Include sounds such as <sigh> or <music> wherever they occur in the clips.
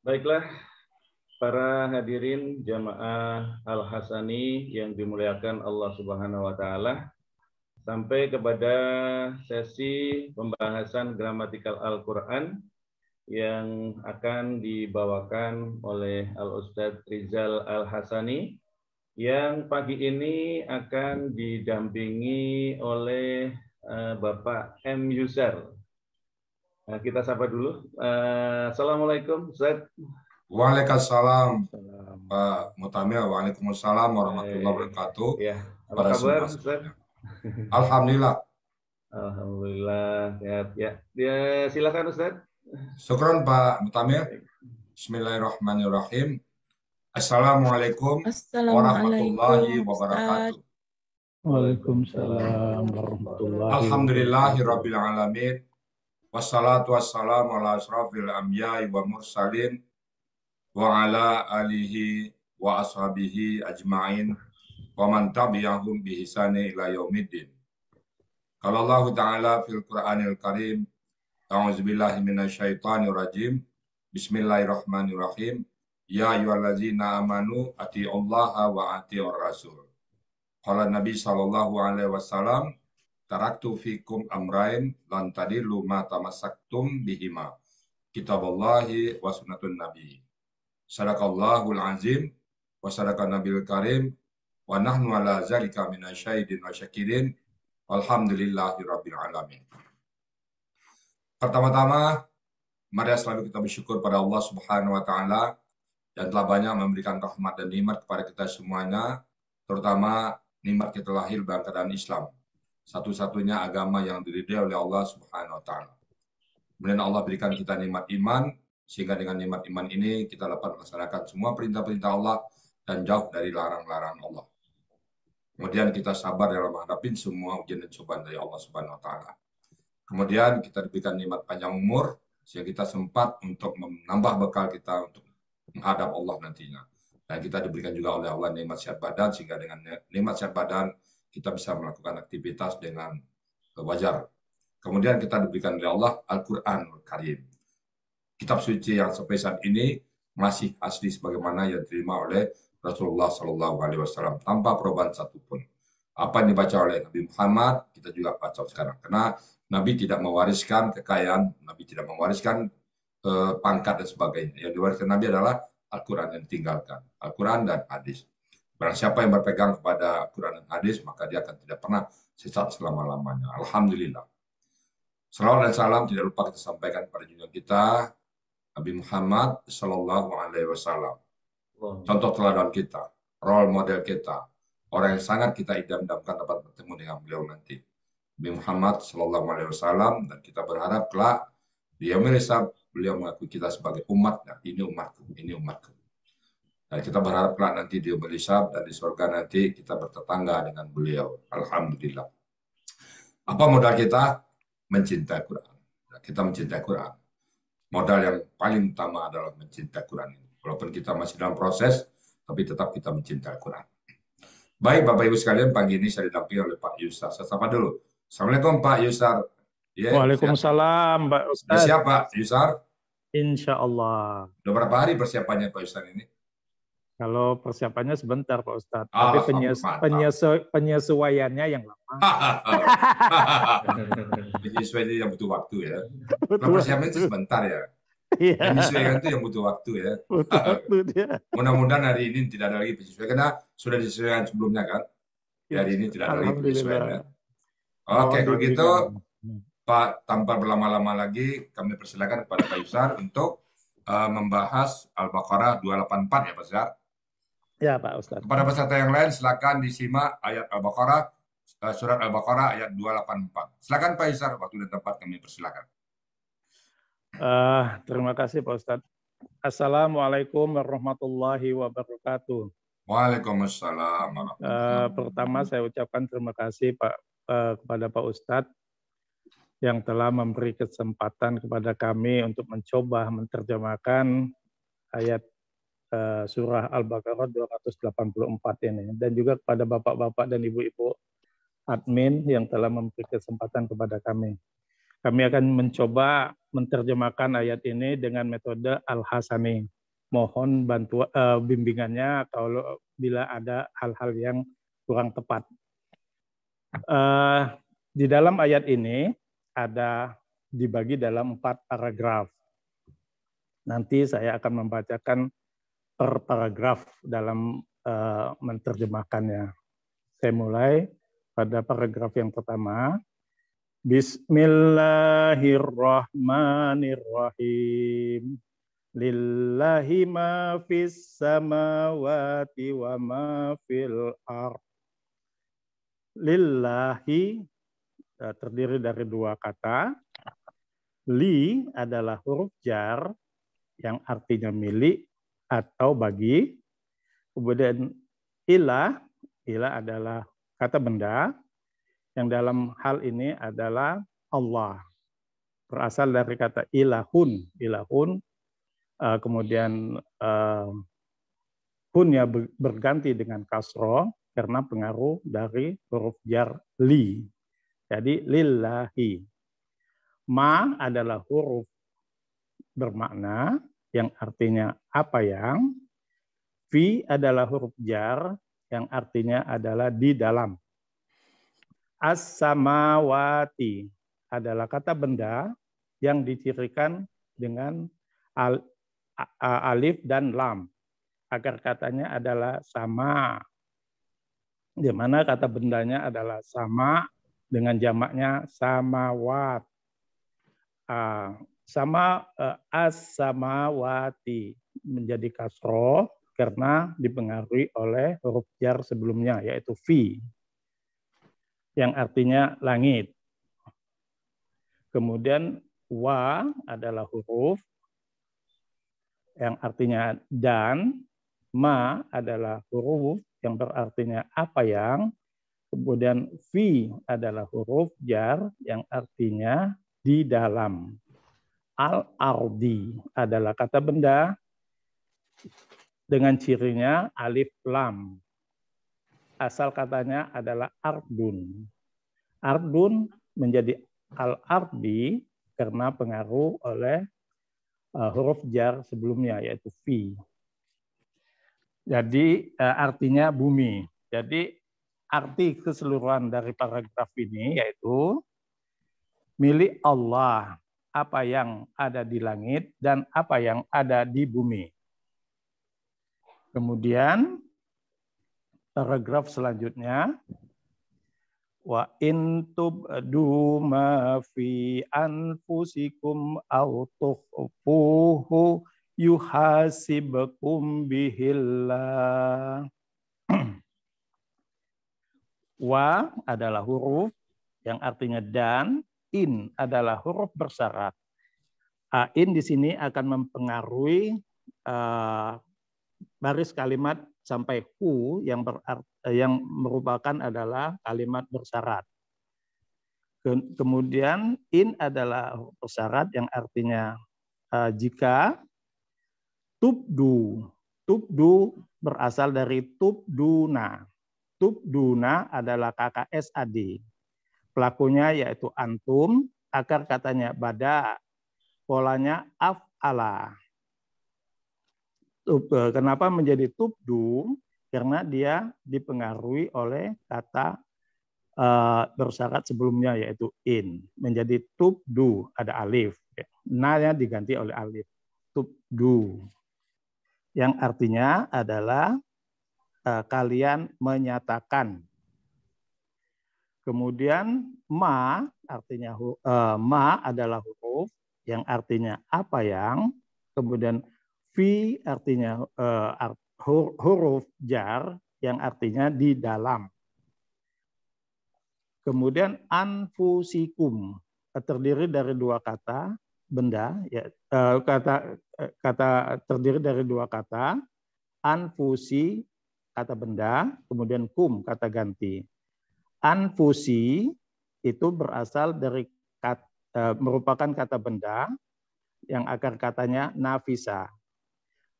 Baiklah, para hadirin jamaah Al-Hasani yang dimuliakan Allah Subhanahu wa taala, sampai kepada sesi pembahasan gramatikal Al-Qur'an yang akan dibawakan oleh Al Ustadz Rizal Al Hasani yang pagi ini akan didampingi oleh eh, Bapak M Yusar Eh, kita sapa dulu. Uh, Assalamualaikum, Ustaz. Waalaikumsalam. Pak Mutamil, Waalaikumsalam warahmatullahi eh, wabarakatuh. Ya, apa kabar, Ustaz? Alhamdulillah. Alhamdulillah, sehat. Ya, ya silakan Ustaz. Syukran, Pak Mutamil. Bismillahirrahmanirrahim. Assalamualaikum, Assalamualaikum warahmatullahi wabarakatuh. Waalaikumsalam warahmatullahi wabarakatuh. Alhamdulillahirrahmanirrahim. Wassalatu wassalamu ala asrafil anbiya'i wa mursalin wa ala alihi wa ashabihi ajma'in wa man tabi'ahum bi ihsani ila yaumiddin. Kalau Allah Ta'ala fil Qur'anil Karim, A'udzubillahi minasyaitonir rajim. Bismillahirrahmanirrahim. Ya ayyuhallazina amanu atiullaha wa atiur rasul. Qala Nabi sallallahu alaihi wasallam taraktu fikum amrain lan tadi luma tamasaktum bihima. Kitaballahi wa sunnatun nabi. Sadaqallahul azim wa sadaqan nabil karim wa nahnu ala zalika minasyahidin wa syakirin. walhamdulillahi rabbil alamin. Pertama-tama, mari selalu kita bersyukur pada Allah Subhanahu wa taala yang telah banyak memberikan rahmat dan nikmat kepada kita semuanya, terutama nikmat kita lahir dalam keadaan Islam satu-satunya agama yang diridai oleh Allah Subhanahu wa taala. Kemudian Allah berikan kita nikmat iman sehingga dengan nikmat iman ini kita dapat melaksanakan semua perintah-perintah Allah dan jauh dari larang-larang Allah. Kemudian kita sabar dalam menghadapi semua ujian dan cobaan dari Allah Subhanahu wa taala. Kemudian kita diberikan nikmat panjang umur sehingga kita sempat untuk menambah bekal kita untuk menghadap Allah nantinya. Dan kita diberikan juga oleh Allah nikmat sehat badan sehingga dengan nikmat sehat badan kita bisa melakukan aktivitas dengan eh, wajar. Kemudian kita diberikan oleh Allah Al-Quran Karim. Kitab suci yang sampai saat ini masih asli sebagaimana yang diterima oleh Rasulullah Shallallahu Alaihi Wasallam tanpa perubahan satupun. Apa yang dibaca oleh Nabi Muhammad kita juga baca sekarang karena Nabi tidak mewariskan kekayaan, Nabi tidak mewariskan eh, pangkat dan sebagainya. Yang diwariskan Nabi adalah Al-Quran yang ditinggalkan, Al-Quran dan hadis. Barang siapa yang berpegang kepada Quran dan hadis, maka dia akan tidak pernah sesat selama-lamanya. Alhamdulillah. Salam dan salam tidak lupa kita sampaikan kepada junjungan kita, Nabi Muhammad Sallallahu Alaihi Wasallam. Contoh teladan kita, role model kita, orang yang sangat kita idam-idamkan dapat bertemu dengan beliau nanti. Nabi Muhammad Shallallahu Alaihi Wasallam dan kita berharap kelak dia merisap beliau mengakui kita sebagai umatnya. Ini umatku, ini umatku kita berharaplah nanti di Ubelisab dan di surga nanti kita bertetangga dengan beliau. Alhamdulillah. Apa modal kita? Mencintai Quran. Ya, kita mencintai Quran. Modal yang paling utama adalah mencintai Quran Walaupun kita masih dalam proses, tapi tetap kita mencintai Quran. Baik Bapak Ibu sekalian, pagi ini saya didampingi oleh Pak Yusar. Saya sapa dulu. Assalamualaikum Pak Yusar. Ya, Waalaikumsalam Pak Ustaz. Siapa Pak Yusar? Insya Allah. Sudah berapa hari persiapannya Pak Yusar ini? Kalau persiapannya sebentar Pak Ustadz, ah, tapi penyesu oh, penyesu penyesuaiannya yang lama. <laughs> penyesuaiannya yang butuh waktu ya. <laughs> Betul. Nah, persiapannya itu sebentar ya. Iya. Penyesuaian itu yang butuh waktu ya. <laughs> Mudah-mudahan hari ini tidak ada lagi penyesuaian karena sudah disesuaikan sebelumnya kan. Ya, hari ini tidak ada lagi penyesuaian. Ya. Oke, kalau gitu hmm. Pak tanpa berlama-lama lagi kami persilakan kepada Pak Yusar untuk uh, membahas Al-Baqarah 284 ya Pak Ustaz. Ya Pak Ustaz. Kepada peserta yang lain silakan disimak ayat Al-Baqarah eh, surat Al-Baqarah ayat 284. Silakan Pak Isar waktu dan tempat kami persilakan. Uh, terima kasih Pak Ustaz. Assalamualaikum warahmatullahi wabarakatuh. Waalaikumsalam. Uh, pertama saya ucapkan terima kasih Pak uh, kepada Pak Ustadz yang telah memberi kesempatan kepada kami untuk mencoba menerjemahkan ayat Eh, surah Al-Baqarah 284 ini dan juga kepada bapak-bapak dan ibu-ibu admin yang telah memberi kesempatan kepada kami. Kami akan mencoba menerjemahkan ayat ini dengan metode Al-Hasani. Mohon bantuan uh, eh, bimbingannya kalau bila ada hal-hal yang kurang tepat. Uh, di dalam ayat ini ada dibagi dalam empat paragraf. Nanti saya akan membacakan per paragraf dalam uh, menerjemahkannya. Saya mulai pada paragraf yang pertama. Bismillahirrahmanirrahim. Lillahi ma fis samawati wa ma fil ard. Lillahi eh, terdiri dari dua kata. Li adalah huruf jar yang artinya milik atau bagi. Kemudian ilah ila adalah kata benda yang dalam hal ini adalah Allah. Berasal dari kata ilahun, ilahun eh, kemudian eh, hunnya berganti dengan kasro karena pengaruh dari huruf jar li. Jadi lillahi. Ma adalah huruf bermakna yang artinya apa yang. v adalah huruf jar yang artinya adalah di dalam. As-samawati adalah kata benda yang dicirikan dengan al, alif dan lam. Agar katanya adalah sama. Di mana kata bendanya adalah sama dengan jamaknya samawat. Ah, sama uh, as samawati menjadi kasro karena dipengaruhi oleh huruf jar sebelumnya yaitu fi yang artinya langit. Kemudian wa adalah huruf yang artinya dan, ma adalah huruf yang berartinya apa yang, kemudian fi adalah huruf jar yang artinya di dalam. Al-ardi adalah kata benda dengan cirinya alif lam. Asal katanya adalah ardun. Ardun menjadi al-ardi karena pengaruh oleh eh, huruf jar sebelumnya yaitu fi. Jadi eh, artinya bumi. Jadi arti keseluruhan dari paragraf ini yaitu milik Allah apa yang ada di langit dan apa yang ada di bumi. Kemudian paragraf selanjutnya wa intub du ma fi anfusikum aw tukhfuhu yuhasibkum bihillah <clears throat> wa adalah huruf yang artinya dan in adalah huruf bersyarat, in di sini akan mempengaruhi eh, baris kalimat sampai hu yang berarti eh, yang merupakan adalah kalimat bersyarat. Kemudian in adalah bersyarat yang artinya eh, jika tubdu. Tubdu berasal dari tubduna. Tubduna adalah KKSAD. Pelakunya yaitu antum, akar katanya bada, polanya af'ala. Eh, kenapa menjadi tubdu? Karena dia dipengaruhi oleh kata eh, bersyarat sebelumnya yaitu in. Menjadi tubdu, ada alif. Nanya diganti oleh alif. Tubdu. Yang artinya adalah eh, kalian menyatakan Kemudian ma artinya uh, ma adalah huruf yang artinya apa yang. Kemudian fi artinya uh, huruf jar yang artinya di dalam. Kemudian anfusikum e, terdiri dari dua kata benda ya uh, kata kata terdiri dari dua kata anfusi kata benda kemudian kum kata ganti Anfusi itu berasal dari kata, e, merupakan kata benda yang akar katanya nafisa.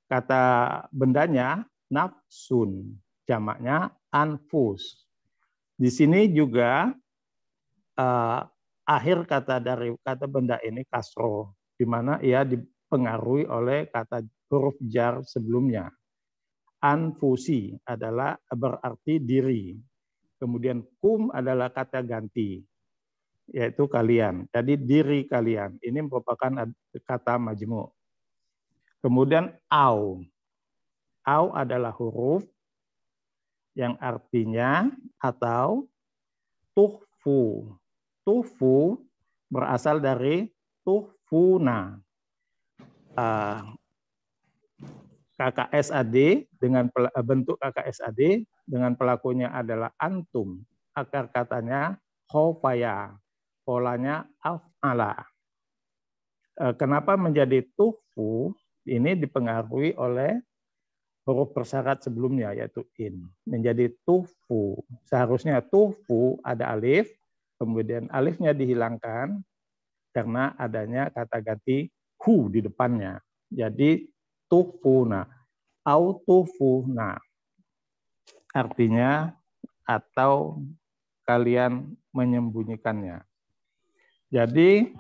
Kata bendanya nafsun, jamaknya anfus. Di sini juga eh, akhir kata dari kata benda ini kasro, di mana ia dipengaruhi oleh kata huruf jar sebelumnya. Anfusi adalah berarti diri, Kemudian kum adalah kata ganti, yaitu kalian. Jadi diri kalian. Ini merupakan kata majemuk. Kemudian au. Au adalah huruf yang artinya atau tuhfu. Tuhfu berasal dari tuhfuna. KKSAD dengan bentuk KKSAD dengan pelakunya adalah antum, akar katanya khofaya, polanya af'ala. E, kenapa menjadi tufu? Ini dipengaruhi oleh huruf persyarat sebelumnya yaitu in menjadi tufu. Seharusnya tufu ada alif, kemudian alifnya dihilangkan karena adanya kata ganti hu di depannya. Jadi tufuna, au tufuna artinya atau kalian menyembunyikannya. Jadi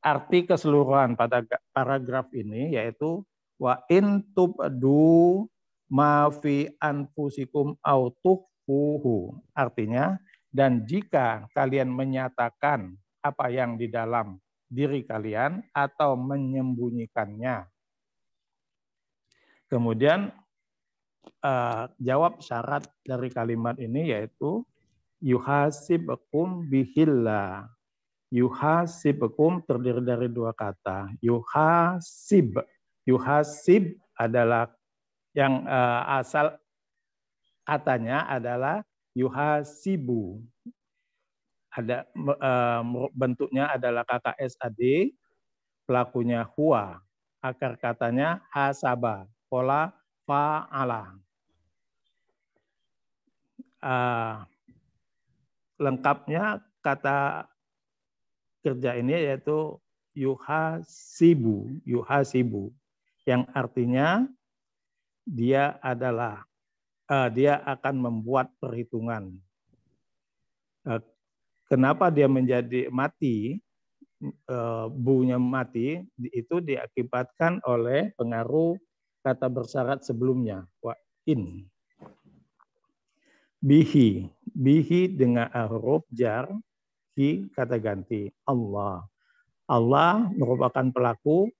arti keseluruhan pada paragraf ini yaitu wa in tubdu ma fi anfusikum au tukhfuhu. Artinya dan jika kalian menyatakan apa yang di dalam diri kalian atau menyembunyikannya. Kemudian Eh, jawab syarat dari kalimat ini yaitu yuhasibakum bihilla. Yuhasibakum terdiri dari dua kata. Yuhasib. Yuhasib adalah yang uh, asal katanya adalah yuhasibu. Ada uh, bentuknya adalah KKSAD, pelakunya hua akar katanya hasaba, pola fa'ala. Uh, ah, lengkapnya kata kerja ini yaitu yuhasibu, yuhasibu yang artinya dia adalah uh, dia akan membuat perhitungan. Uh, kenapa dia menjadi mati? Uh, bunya mati itu diakibatkan oleh pengaruh kata bersyarat sebelumnya wa in bihi bihi dengan huruf jar hi kata ganti Allah Allah merupakan pelaku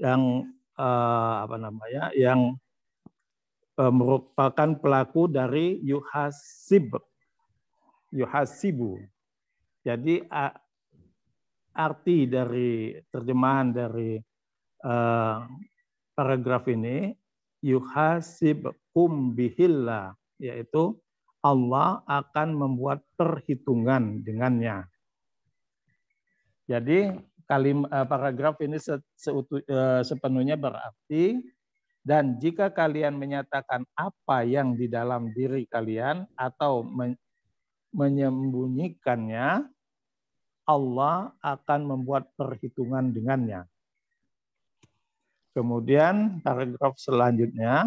yang uh, apa namanya yang uh, merupakan pelaku dari yuhasib yuhasibu jadi uh, arti dari terjemahan dari uh, paragraf ini kum bihilla yaitu Allah akan membuat perhitungan dengannya. Jadi kalim eh, paragraf ini seutu, eh, sepenuhnya berarti dan jika kalian menyatakan apa yang di dalam diri kalian atau menyembunyikannya Allah akan membuat perhitungan dengannya. Kemudian paragraf selanjutnya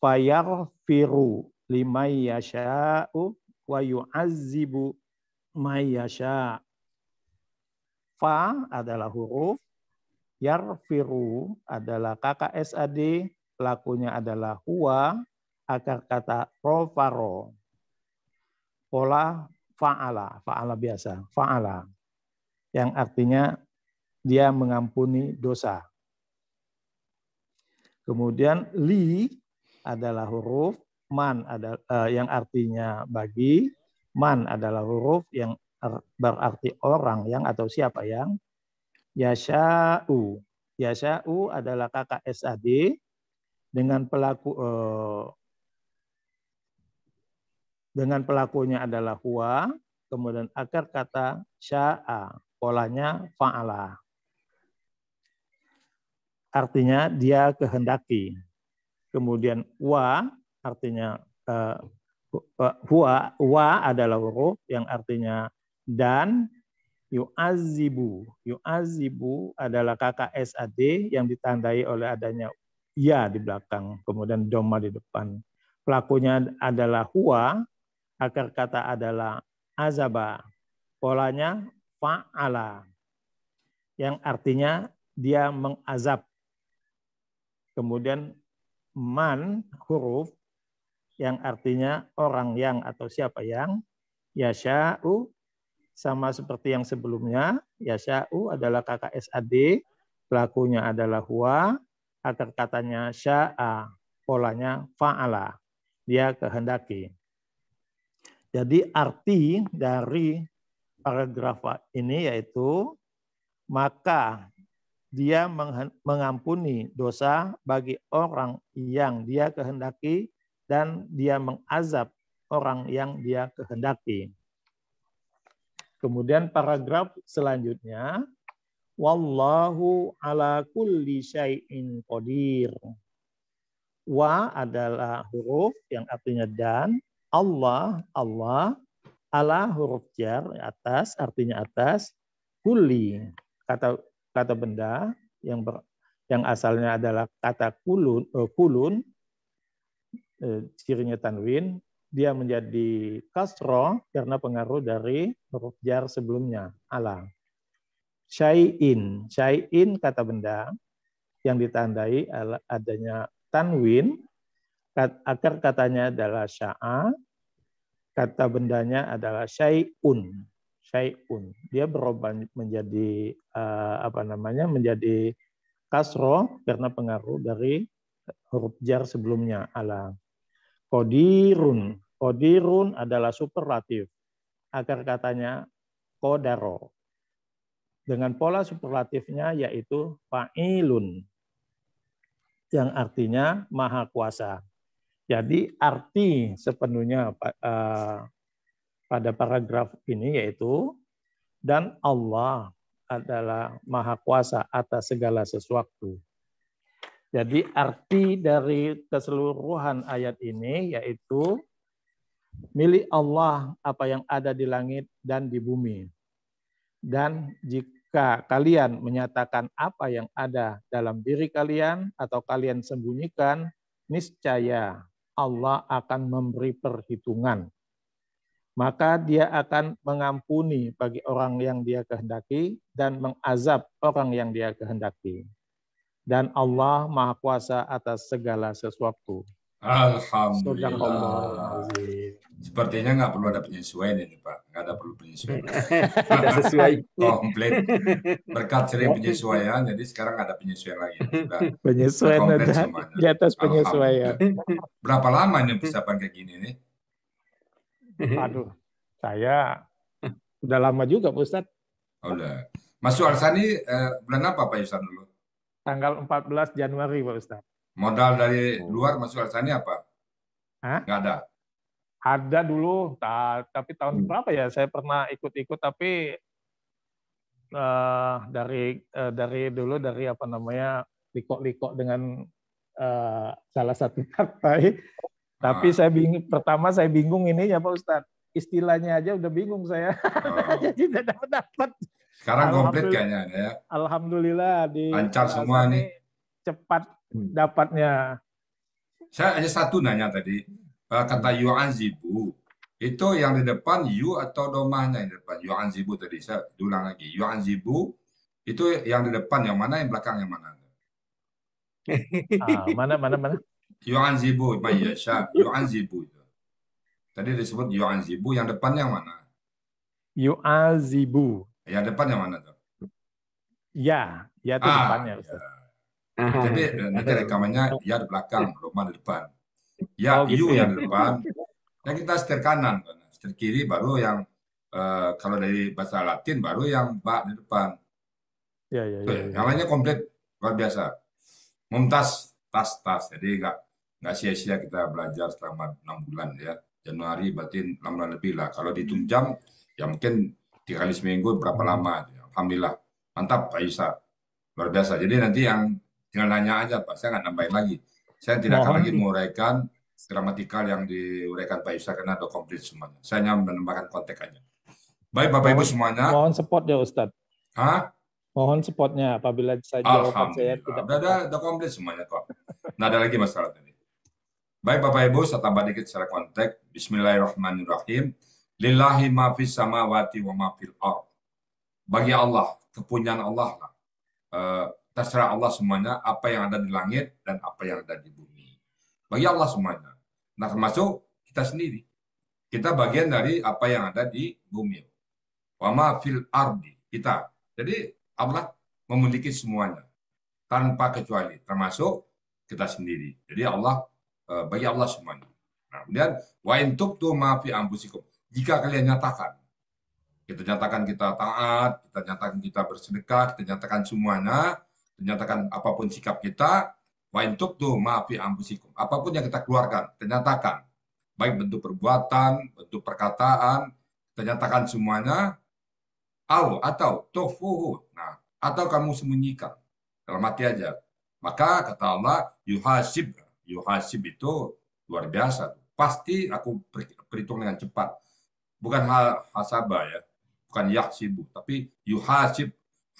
fayar firu lima yasha'u wa yu'azzibu may yasha'. Fa adalah huruf, yarfiru adalah KKSAD, lakunya adalah huwa, akar kata rofaro. Pola fa'ala, fa'ala biasa, fa'ala. Yang artinya dia mengampuni dosa. Kemudian li adalah huruf, man ada uh, yang artinya bagi, man adalah huruf yang berarti orang yang atau siapa yang yasha'u. Yasha'u adalah kakak SAD dengan pelaku uh, dengan pelakunya adalah huwa, kemudian akar kata sya'a, polanya fa'ala artinya dia kehendaki. Kemudian wa artinya uh, wa adalah huruf yang artinya dan yu'azibu. Yu'azibu adalah kakak SAD yang ditandai oleh adanya ya di belakang, kemudian doma di depan. Pelakunya adalah huwa, akar kata adalah azaba. Polanya fa'ala, yang artinya dia mengazab kemudian man huruf yang artinya orang yang atau siapa yang yasha'u sama seperti yang sebelumnya yasha'u adalah kakak SAD pelakunya adalah huwa akar katanya sya'a polanya fa'ala dia kehendaki jadi arti dari paragraf ini yaitu maka dia mengampuni dosa bagi orang yang dia kehendaki dan dia mengazab orang yang dia kehendaki. Kemudian paragraf selanjutnya, Wallahu ala kulli syai'in qadir. Wa adalah huruf yang artinya dan, Allah, Allah, ala huruf jar atas artinya atas, kulli kata kata benda yang ber, yang asalnya adalah kata kulun, eh, kulun eh, cirinya tanwin, dia menjadi kasro karena pengaruh dari huruf jar sebelumnya, ala. Syai'in, syai'in kata benda yang ditandai adanya tanwin, akar katanya adalah sya'a, kata bendanya adalah syai'un syai'un. Dia berubah menjadi uh, apa namanya? menjadi kasro karena pengaruh dari huruf jar sebelumnya ala. Kodirun. Kodirun adalah superlatif. Akar katanya kodaro. Dengan pola superlatifnya yaitu fa'ilun. Yang artinya maha kuasa. Jadi arti sepenuhnya eh, pada paragraf ini yaitu dan Allah adalah maha kuasa atas segala sesuatu. Jadi arti dari keseluruhan ayat ini yaitu milik Allah apa yang ada di langit dan di bumi. Dan jika kalian menyatakan apa yang ada dalam diri kalian atau kalian sembunyikan, niscaya Allah akan memberi perhitungan maka dia akan mengampuni bagi orang yang dia kehendaki dan mengazab orang yang dia kehendaki. Dan Allah Maha Kuasa atas segala sesuatu. Alhamdulillah. Sepertinya nggak perlu ada penyesuaian ini Pak, nggak ada perlu penyesuaian. <laughs> sesuai. Komplit. Berkat sering penyesuaian, jadi sekarang nggak ada penyesuaian lagi. Sudah penyesuaian ada di atas penyesuaian. Berapa lama ini persiapan kayak gini nih? Aduh, saya udah lama juga Pak Ustadz. Oh, udah. eh, bulan apa Pak Ustadz dulu? Tanggal 14 Januari Pak Ustadz. Modal dari oh. luar Mas Suarsani apa? Hah? Nggak ada? Ada dulu, ta, tapi tahun hmm. berapa ya? Saya pernah ikut-ikut tapi uh, dari uh, dari dulu dari apa namanya likok-likok dengan uh, salah satu <laughs> partai tapi ah. saya bingung pertama saya bingung ini ya Pak Ustadz. Istilahnya aja udah bingung saya. Oh. <laughs> Jadi tidak dapat dapat. Sekarang komplit kayaknya ya. Alhamdulillah di lancar semua nih. Cepat hmm. dapatnya. Saya hanya satu nanya tadi. Eh, kata Zibu, itu yang di depan yu atau domahnya yang di depan Zibu tadi saya ulang lagi Zibu, itu yang di depan yang mana yang belakang yang mana ah, mana mana mana Yu'anzibu, mayyasha, itu. Tadi disebut Zibu, yang depannya yang mana? Zibu. Yang depan yang mana tuh? Ya, ya itu ah, depannya. Ya. Ustaz. Ya. nanti rekamannya ya di belakang, ya. Roma di depan. Ya, oh, gitu, Yu ya. yang di depan. Ya kita setir kanan, kan. setir kiri baru yang uh, kalau dari bahasa Latin baru yang bak di depan. Ya, ya, ya, ya. Yang lainnya komplit luar biasa. Mumtaz, tas, tas. Jadi enggak nggak sia-sia kita belajar selama enam bulan ya. Januari berarti enam bulan lebih lah. Kalau dihitung hmm. jam, ya mungkin tiga kali seminggu berapa lama. ya Alhamdulillah. Mantap Pak Yusa. Luar biasa. Jadi nanti yang tinggal nanya aja Pak, saya nggak nambahin lagi. Saya tidak akan lagi menguraikan gramatikal yang diuraikan Pak Yusa karena ada komplit semuanya. Saya hanya menambahkan konteks aja. Baik Bapak Ibu semuanya. Mohon support ya Ustad Hah? Mohon supportnya apabila saya jawaban saya tidak. Ada, ada komplit semuanya kok. Nah ada lagi masalahnya. Baik Bapak Ibu, saya tambah dikit secara konteks. Bismillahirrahmanirrahim. Lillahi ma fis samawati wa ma fil ard. Bagi Allah, kepunyaan Allah lah. E, terserah Allah semuanya, apa yang ada di langit dan apa yang ada di bumi. Bagi Allah semuanya. Nah, termasuk kita sendiri. Kita bagian dari apa yang ada di bumi. Wa ma fil Kita. Jadi Allah memiliki semuanya. Tanpa kecuali. Termasuk kita sendiri. Jadi Allah Eh, bagi Allah semuanya. Nah, kemudian wa intub tu maafi ambusikum. Jika kalian nyatakan kita nyatakan kita taat, kita nyatakan kita bersedekah, kita nyatakan semuanya, kita nyatakan apapun sikap kita, wa intub tu maafi ambusikum. Apapun yang kita keluarkan, kita nyatakan baik bentuk perbuatan, bentuk perkataan, kita nyatakan semuanya au atau tofuhu. Nah, atau kamu sembunyikan. Dalam hati aja. Maka kata Allah, yuhasib Yohasib itu luar biasa. Pasti aku perhitung dengan cepat. Bukan ha hasaba ya, bukan yaksibu, tapi yuhasib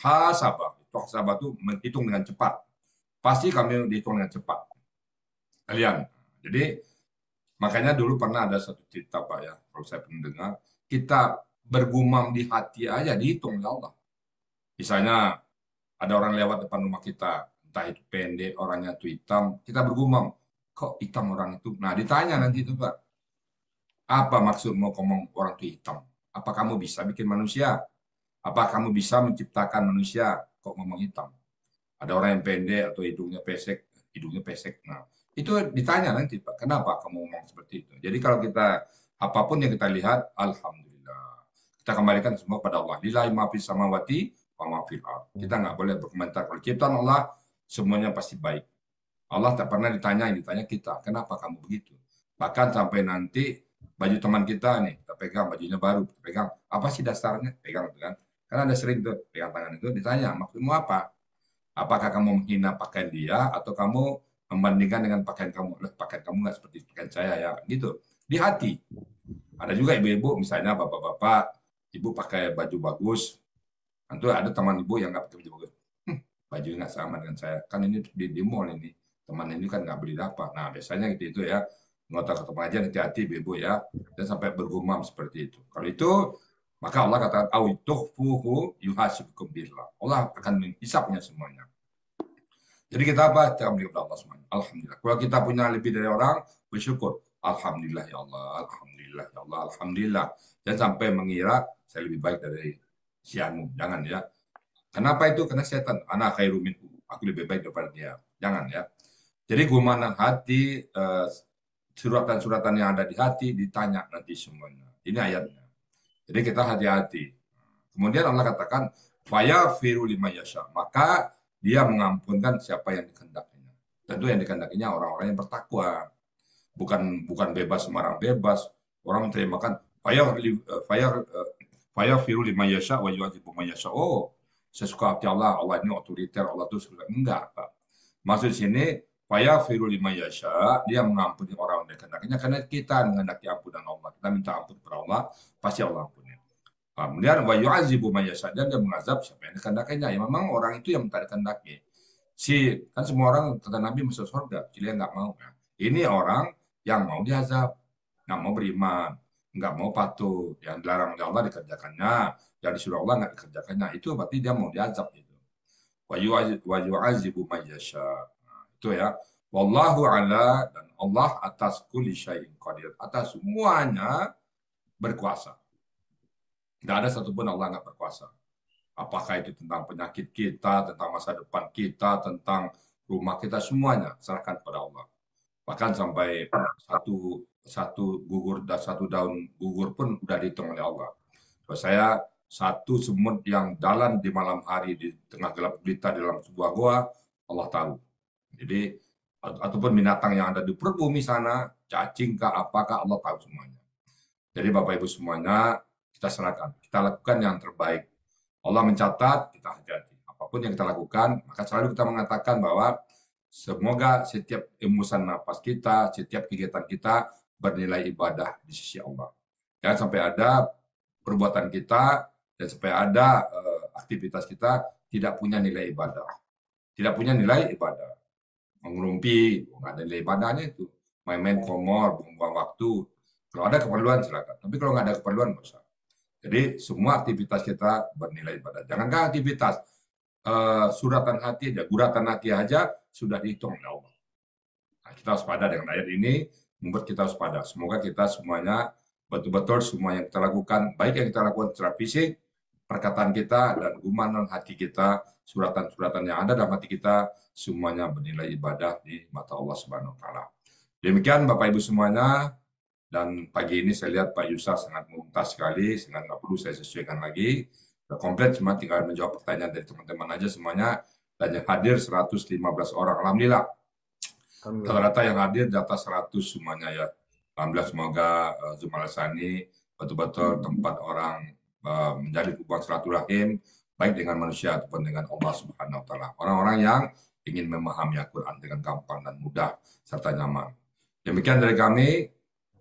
hasaba. Itu hasaba itu menghitung dengan cepat. Pasti kami dihitung dengan cepat. Kalian. Jadi makanya dulu pernah ada satu cerita Pak ya, kalau saya pernah dengar, kita bergumam di hati aja dihitung ya Allah. Misalnya ada orang lewat depan rumah kita, entah itu pendek orangnya itu hitam kita bergumam kok hitam orang itu nah ditanya nanti itu pak apa maksud mau ngomong orang itu hitam apa kamu bisa bikin manusia apa kamu bisa menciptakan manusia kok ngomong hitam ada orang yang pendek atau hidungnya pesek hidungnya pesek nah itu ditanya nanti pak kenapa kamu ngomong seperti itu jadi kalau kita apapun yang kita lihat alhamdulillah kita kembalikan semua pada Allah lillahi maafi samawati wa Kita nggak boleh berkomentar kalau ciptaan Allah semuanya pasti baik. Allah tak pernah ditanya, ditanya kita, kenapa kamu begitu? Bahkan sampai nanti baju teman kita nih, kita pegang bajunya baru, kita pegang apa sih dasarnya? Pegang itu kan. Karena ada sering tuh pegang tangan itu ditanya, maksudmu apa? Apakah kamu menghina pakaian dia atau kamu membandingkan dengan pakaian kamu? Loh, pakaian kamu nggak seperti pakaian saya ya, gitu. Di hati. Ada juga ibu-ibu, misalnya bapak-bapak, ibu pakai baju bagus, tentu ada teman ibu yang nggak pakai baju bagus baju nggak sama dengan saya kan ini di, di mall ini teman ini kan nggak beli apa nah biasanya gitu itu ya ngotak ke aja, hati-hati ibu ya dan sampai bergumam seperti itu kalau itu maka Allah katakan au tuhfuhu billah Allah akan menghisapnya semuanya jadi kita apa kita beri kepada Allah semuanya alhamdulillah kalau kita punya lebih dari orang bersyukur alhamdulillah ya Allah alhamdulillah ya Allah alhamdulillah dan sampai mengira saya lebih baik dari sianmu jangan ya Kenapa itu? Karena setan. Anak kayak rumit. aku lebih baik daripada dia. Jangan ya. Jadi gumanan hati, uh, eh, suratan-suratan yang ada di hati ditanya nanti semuanya. Ini ayatnya. Jadi kita hati-hati. Kemudian Allah katakan, Faya firu lima yasha. Maka dia mengampunkan siapa yang dikehendakinya. Tentu yang dikehendakinya orang-orang yang bertakwa. Bukan bukan bebas sembarang bebas. Orang menerimakan, Faya, eh, faya, eh, faya firu lima yasha wa yu'adibu mayasha. Oh, sesuka-hati Allah, Allah ini otoriter, Allah itu sudah enggak Pak. Maksud sini, Faya firul dia mengampuni orang yang kehendaknya karena kita menghendaki ampunan Allah. Kita minta ampun kepada Allah, pasti Allah ampuni. Kemudian wa yu'azibu mayasha, dan dia mengazab siapa yang dikehendaknya. Ya memang orang itu yang minta dikehendaki. Si, kan semua orang kata Nabi masuk surga, jadi nggak mau. Ya. Ini orang yang mau diazab, nggak mau beriman, nggak mau patuh, yang dilarang oleh Allah dikerjakannya, dari surah Allah nggak dikerjakan nah itu berarti dia mau diazab itu wa yu'azibu nah, itu ya wallahu ala dan Allah atas kulli syai'in qadir atas semuanya berkuasa tidak ada satupun Allah nggak berkuasa apakah itu tentang penyakit kita tentang masa depan kita tentang rumah kita semuanya serahkan kepada Allah bahkan sampai satu satu gugur dan satu daun gugur pun sudah dihitung oleh Allah. Kalau saya satu semut yang jalan di malam hari di tengah gelap gulita dalam sebuah goa, Allah tahu. Jadi ataupun binatang yang ada di perut bumi sana, cacing kah apakah Allah tahu semuanya. Jadi Bapak Ibu semuanya kita serahkan, kita lakukan yang terbaik. Allah mencatat, kita hati-hati. Apapun yang kita lakukan, maka selalu kita mengatakan bahwa semoga setiap emosan nafas kita, setiap kegiatan kita bernilai ibadah di sisi Allah. Jangan sampai ada perbuatan kita ya, supaya ada uh, aktivitas kita tidak punya nilai ibadah, tidak punya nilai ibadah, mengerumpi, oh, nggak ada nilai ibadahnya itu, main-main ya. komor, buang waktu. Kalau ada keperluan silakan, tapi kalau nggak ada keperluan nggak usah. Jadi semua aktivitas kita bernilai ibadah. jangankah aktivitas, uh, suratan hati aja, guratan hati aja sudah dihitung oleh Allah. Nah, kita harus pada dengan ayat ini, membuat kita harus pada. Semoga kita semuanya betul-betul semua yang kita lakukan, baik yang kita lakukan secara fisik perkataan kita dan gumanan hati kita, suratan-suratan yang ada dalam hati kita, semuanya bernilai ibadah di mata Allah Subhanahu wa taala. Demikian Bapak Ibu semuanya dan pagi ini saya lihat Pak Yusa sangat mumtaz sekali, sehingga nggak perlu saya sesuaikan lagi. Sudah komplit, cuma tinggal menjawab pertanyaan dari teman-teman aja semuanya. Dan yang hadir 115 orang. Alhamdulillah. Rata-rata yang hadir jatah 100 semuanya ya. Alhamdulillah semoga uh, eh, Sani betul-betul tempat orang Eh, menjadi menjadi hubungan silaturahim baik dengan manusia ataupun dengan Allah Subhanahu wa taala. Orang-orang yang ingin memahami Al-Qur'an dengan gampang dan mudah serta nyaman. Demikian dari kami,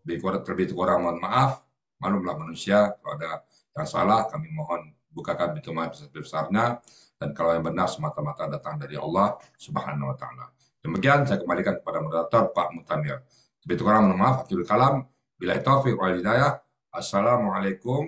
di kurang terbit kurang mohon maaf, maklumlah manusia kalau ada yang salah kami mohon bukakan pintu maaf sebesar-besarnya dan kalau yang benar semata-mata datang dari Allah Subhanahu wa taala. Demikian saya kembalikan kepada moderator Pak Mutamir. terbit kurang mohon maaf akhirul kalam bila taufik wal hidayah. Assalamualaikum